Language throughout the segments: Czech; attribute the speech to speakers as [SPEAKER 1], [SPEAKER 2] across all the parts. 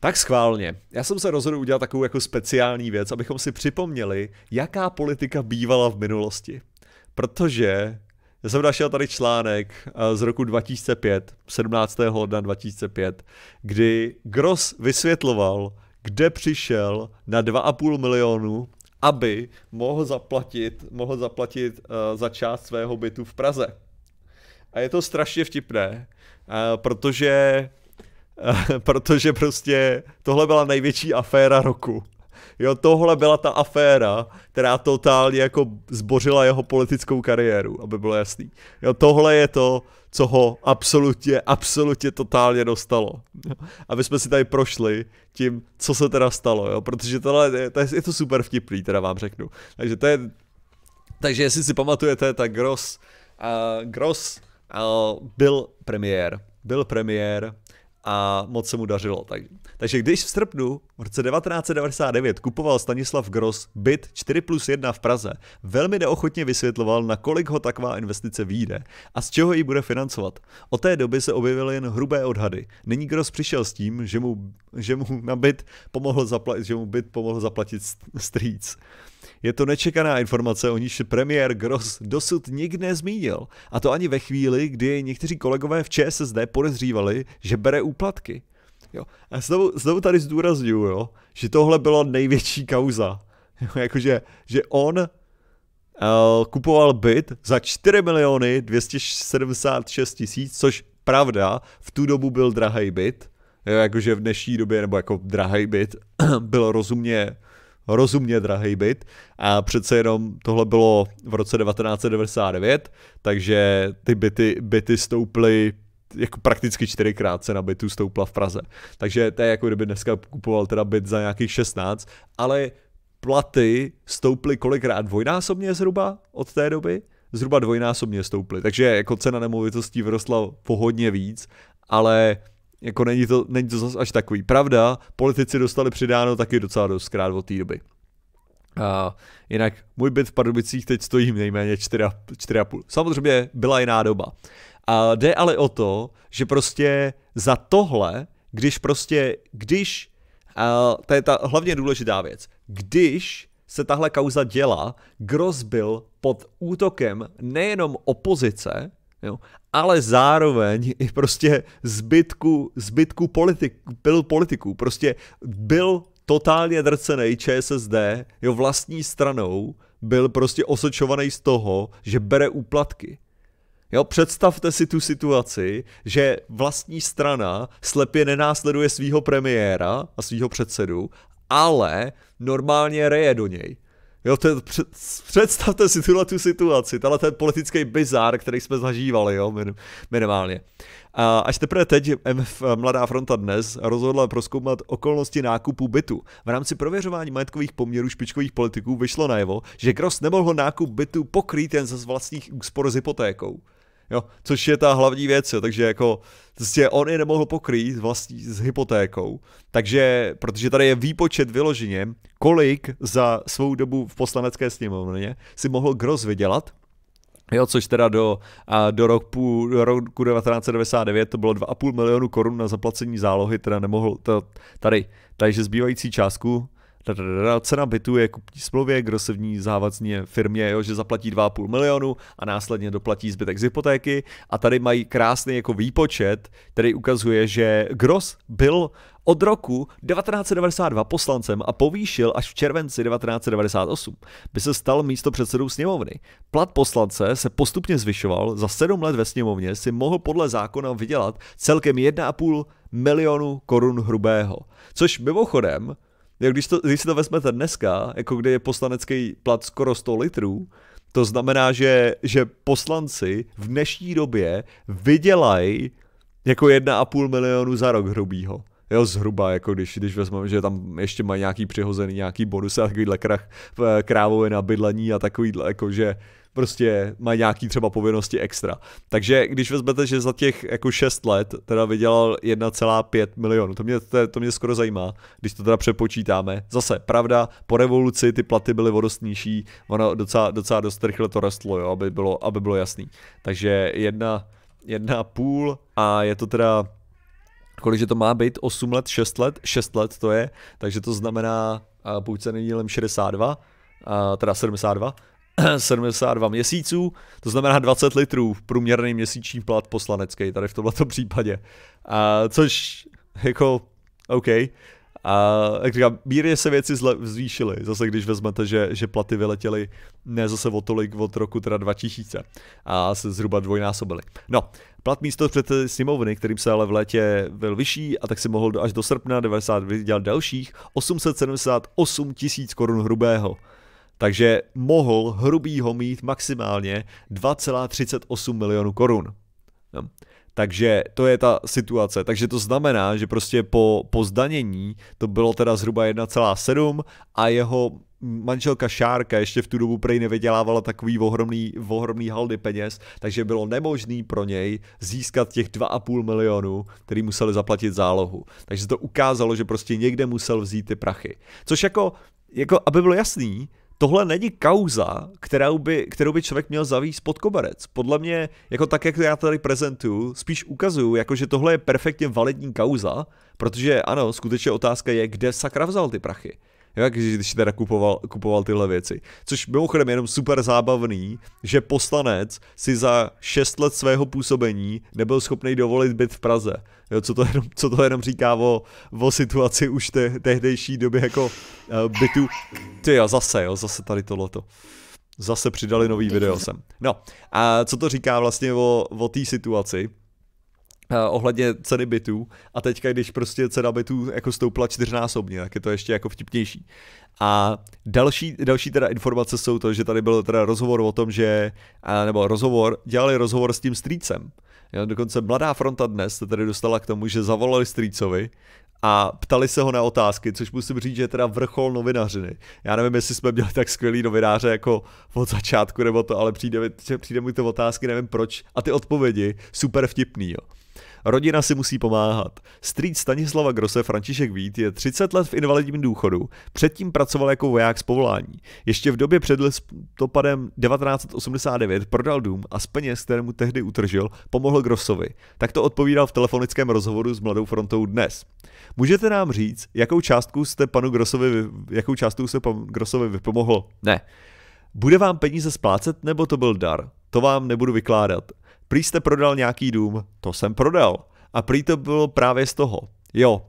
[SPEAKER 1] Tak schválně. Já jsem se rozhodl udělat takovou jako speciální věc, abychom si připomněli, jaká politika bývala v minulosti. Protože já jsem našel tady článek eh, z roku 2005, 17. ledna 2005, kdy Gross vysvětloval, kde přišel na 2,5 milionu, aby mohl zaplatit, mohl zaplatit eh, za část svého bytu v Praze. A je to strašně vtipné, eh, protože protože prostě tohle byla největší aféra roku. Jo, tohle byla ta aféra, která totálně jako zbořila jeho politickou kariéru, aby bylo jasný. Jo, tohle je to, co ho absolutně, absolutně totálně dostalo. Aby jsme si tady prošli tím, co se teda stalo, jo, protože tohle, to je, je to super vtipný, teda vám řeknu. Takže to je, takže jestli si pamatujete, tak Gross, uh, Gross uh, byl premiér, byl premiér a moc se mu dařilo. Tak, takže když v srpnu v roce 1999 kupoval Stanislav Gross byt 4 plus 1 v Praze, velmi neochotně vysvětloval, na kolik ho taková investice vyjde a z čeho ji bude financovat. O té doby se objevily jen hrubé odhady. Nyní Gross přišel s tím, že mu, že mu na byt pomohl zaplatit, že mu byt pomohl zaplatit strýc. St- je to nečekaná informace, o níž premiér Gross dosud nikdy nezmínil. A to ani ve chvíli, kdy někteří kolegové v ČSSD podezřívali, že bere úplatky. Jo. A znovu, znovu tady zdůraznuju, jo, že tohle bylo největší kauza. Jo, jakože, že on uh, kupoval byt za 4 miliony 276 tisíc, což pravda, v tu dobu byl drahý byt, jo, jakože v dnešní době, nebo jako drahý byt, byl rozumně rozumně drahý byt a přece jenom tohle bylo v roce 1999, takže ty byty, byty stouply jako prakticky čtyřikrát se na bytu stoupla v Praze. Takže to je jako kdyby dneska kupoval teda byt za nějakých 16, ale platy stouply kolikrát dvojnásobně zhruba od té doby? Zhruba dvojnásobně stouply, takže jako cena nemovitostí vyrostla pohodně víc, ale jako není to, není to zase až takový. Pravda, politici dostali přidáno taky docela dost krát od té doby. A jinak můj byt v Pardubicích teď stojí nejméně 4,5. Samozřejmě byla jiná doba. A jde ale o to, že prostě za tohle, když prostě, když, a to je ta hlavně důležitá věc, když se tahle kauza děla, Gross byl pod útokem nejenom opozice, Jo. Ale zároveň i prostě zbytku, zbytku politik, byl politiků. Prostě byl totálně drcený ČSSD, jo, vlastní stranou, byl prostě osočovaný z toho, že bere úplatky. Jo, představte si tu situaci, že vlastní strana slepě nenásleduje svého premiéra a svého předsedu, ale normálně reje do něj. Jo, to je, představte si tuhle tu situaci, tenhle ten politický bizár, který jsme zažívali, jo, minimálně. A až teprve teď MF Mladá fronta dnes rozhodla proskoumat okolnosti nákupu bytu. V rámci prověřování majetkových poměrů špičkových politiků vyšlo najevo, že Gross nemohl nákup bytu pokrýt jen ze vlastních úspor s hypotékou. Jo, což je ta hlavní věc, jo, takže jako prostě on je nemohl pokrýt vlastní s hypotékou, takže, protože tady je výpočet vyloženě, kolik za svou dobu v poslanecké sněmovně si mohl Gross vydělat, Jo, což teda do, a do, roku, do roku 1999 to bylo 2,5 milionu korun na zaplacení zálohy, teda nemohl to tady. Takže zbývající částku Cena bytu je kupní smlouvě, kdo se v ní závazně firmě, jo, že zaplatí 2,5 milionu a následně doplatí zbytek z hypotéky. A tady mají krásný jako výpočet, který ukazuje, že Gross byl od roku 1992 poslancem a povýšil až v červenci 1998. By se stal místo předsedou sněmovny. Plat poslance se postupně zvyšoval, za 7 let ve sněmovně si mohl podle zákona vydělat celkem 1,5 milionu korun hrubého. Což mimochodem jak když, to, když si to vezmete dneska, jako kde je poslanecký plat skoro 100 litrů, to znamená, že, že poslanci v dnešní době vydělají jako 1,5 milionu za rok hrubýho. Jo, zhruba, jako když, když vezmeme, že tam ještě mají nějaký přihozený nějaký bonus a takovýhle krach, krávově na bydlení a takovýhle, jako že prostě mají nějaký třeba povinnosti extra. Takže když vezmete, že za těch jako 6 let teda vydělal 1,5 milionů, to mě, to, to mě skoro zajímá, když to teda přepočítáme. Zase, pravda, po revoluci ty platy byly o dost nižší, ono docela, docela dost rychle to rostlo, jo, aby bylo, aby bylo jasný. Takže jedna, jedna půl a je to teda kolik, že to má být 8 let, 6 let, 6 let to je, takže to znamená, pokud se není 62, teda 72, 72 měsíců, to znamená 20 litrů průměrný měsíční plat poslanecký tady v tomto případě. A, což jako OK. A jak říkám, mírně se věci zle, zvýšily, zase když vezmete, že, že platy vyletěly ne zase o tolik od roku teda 2000 a se zhruba dvojnásobily. No, plat místo před sněmovny, kterým se ale v létě byl vyšší a tak si mohl až do srpna 90 vydělat dalších 878 tisíc korun hrubého takže mohl ho mít maximálně 2,38 milionů korun. No. Takže to je ta situace. Takže to znamená, že prostě po, po zdanění to bylo teda zhruba 1,7 a jeho manželka Šárka ještě v tu dobu prej nevydělávala takový ohromný, ohromný haldy peněz, takže bylo nemožný pro něj získat těch 2,5 milionů, který museli zaplatit zálohu. Takže to ukázalo, že prostě někde musel vzít ty prachy. Což jako, jako aby bylo jasný, tohle není kauza, kterou by, kterou by člověk měl zavíst pod koberec. Podle mě, jako tak, jak já tady prezentuju, spíš ukazuju, jako že tohle je perfektně validní kauza, protože ano, skutečně otázka je, kde sakra vzal ty prachy jo, když teda kupoval, kupoval tyhle věci. Což mimochodem jenom super zábavný, že poslanec si za 6 let svého působení nebyl schopný dovolit byt v Praze. Jo, co, to jenom, co to jenom říká o, o situaci už te, tehdejší době jako uh, bytu. Ty a zase, jo, zase tady tohleto. Zase přidali nový video sem. No, a co to říká vlastně o, o té situaci? Eh, ohledně ceny bytů a teďka, když prostě cena bytů jako stoupla čtyřnásobně, tak je to ještě jako vtipnější. A další, další teda informace jsou to, že tady byl teda rozhovor o tom, že, nebo rozhovor, dělali rozhovor s tím strýcem. dokonce Mladá fronta dnes se tady dostala k tomu, že zavolali strýcovi a ptali se ho na otázky, což musím říct, že je teda vrchol novinařiny. Já nevím, jestli jsme měli tak skvělý novináře jako od začátku nebo to, ale přijde, přijde mu ty otázky, nevím proč, a ty odpovědi super vtipný, jo. Rodina si musí pomáhat. Strýc Stanislava Grose František Vít je 30 let v invalidním důchodu, předtím pracoval jako voják z povolání. Ještě v době před listopadem 1989 prodal dům a z peněz, které mu tehdy utržil, pomohl Grosovi. Tak to odpovídal v telefonickém rozhovoru s Mladou frontou dnes. Můžete nám říct, jakou částku jste panu Grosovi, jakou částku jste panu Grosovi vypomohl? Ne. Bude vám peníze splácet nebo to byl dar? To vám nebudu vykládat. Prý jste prodal nějaký dům, to jsem prodal. A prý to bylo právě z toho. Jo.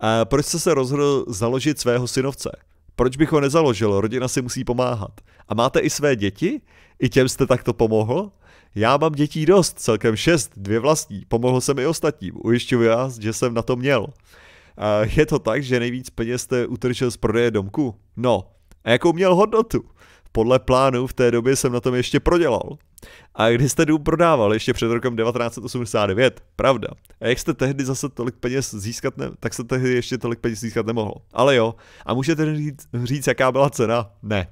[SPEAKER 1] A proč jste se rozhodl založit svého synovce? Proč bych ho nezaložil? Rodina si musí pomáhat. A máte i své děti? I těm jste takto pomohl? Já mám dětí dost, celkem šest, dvě vlastní. Pomohl jsem i ostatním. Ujišťuji vás, že jsem na to měl. A je to tak, že nejvíc peněz jste utržil z prodeje domku? No. A jakou měl hodnotu? Podle plánu v té době jsem na tom ještě prodělal. A když jste dům prodával ještě před rokem 1989, pravda. A jak jste tehdy zase tolik peněz získat, ne, tak se tehdy ještě tolik peněz získat nemohlo. Ale jo, a můžete říct, říct jaká byla cena? Ne.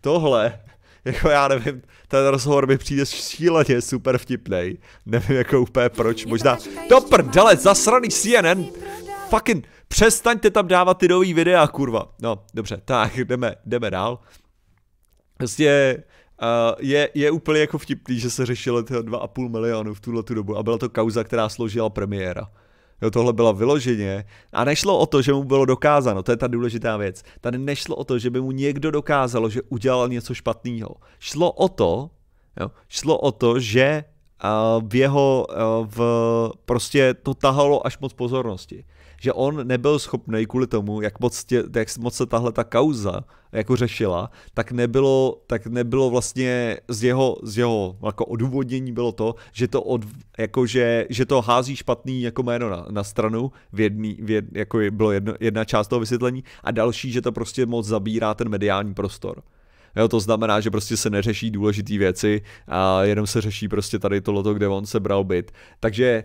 [SPEAKER 1] Tohle, jako já nevím, ten rozhovor mi přijde šíleně super vtipnej. Nevím jako úplně proč, možná... Do prdele, zasraný CNN! Fucking přestaňte tam dávat ty nový videa, kurva. No, dobře, tak jdeme, jdeme dál. Prostě Eh, je, je úplně jako vtipný, že se řešilo 2,5 milionu v tuhle tu dobu a byla to kauza, která složila premiéra. Jo, tohle byla vyloženě. A nešlo o to, že mu bylo dokázáno, to je ta důležitá věc. Tady nešlo o to, že by mu někdo dokázalo, že udělal něco špatného. Šlo o to, jo, šlo o to, že eh, v jeho, eh, v, prostě to tahalo až moc pozornosti že on nebyl schopný kvůli tomu, jak moc, tě, jak moc se tahle ta kauza jako řešila, tak nebylo, tak nebylo vlastně z jeho, z jeho jako odůvodnění bylo to, že to, od, jako že, že to hází špatný jako jméno na, na stranu, v jedný, v jed, jako bylo jedno, jedna část toho vysvětlení, a další, že to prostě moc zabírá ten mediální prostor. Jo, to znamená, že prostě se neřeší důležité věci a jenom se řeší prostě tady tohleto, kde on sebral byt. Takže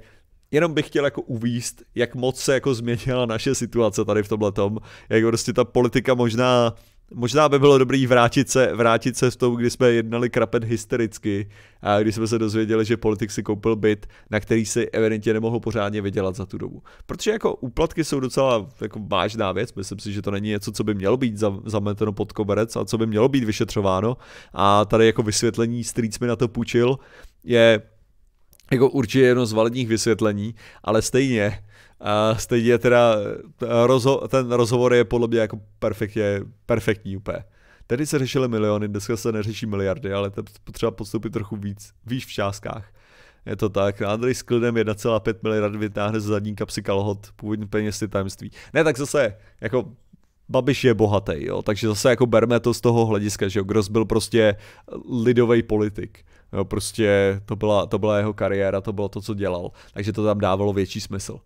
[SPEAKER 1] jenom bych chtěl jako uvíst, jak moc se jako změnila naše situace tady v tomhle tom, jak prostě ta politika možná Možná by bylo dobrý vrátit se, vrátit se s tou, kdy jsme jednali krapet hystericky a když jsme se dozvěděli, že politik si koupil byt, na který si evidentně nemohl pořádně vydělat za tu dobu. Protože jako úplatky jsou docela jako vážná věc, myslím si, že to není něco, co by mělo být zameteno pod koberec a co by mělo být vyšetřováno a tady jako vysvětlení, strýc mi na to půjčil, je jako určitě jedno z validních vysvětlení, ale stejně, a stejně teda e, rozho- ten rozhovor je podle mě jako perfektně, perfektní úplně. Tedy se řešily miliony, dneska se neřeší miliardy, ale to potřeba postupit trochu víc, víš v částkách. Je to tak. Andrej s klidem 1,5 miliard vytáhne z zadní kapsy kalhot, původní peněz ty tajemství. Ne, tak zase, jako Babiš je bohatý, jo, takže zase jako berme to z toho hlediska, že jo, Gross byl prostě lidový politik prostě to byla, to byla jeho kariéra, to bylo to, co dělal. Takže to tam dávalo větší smysl.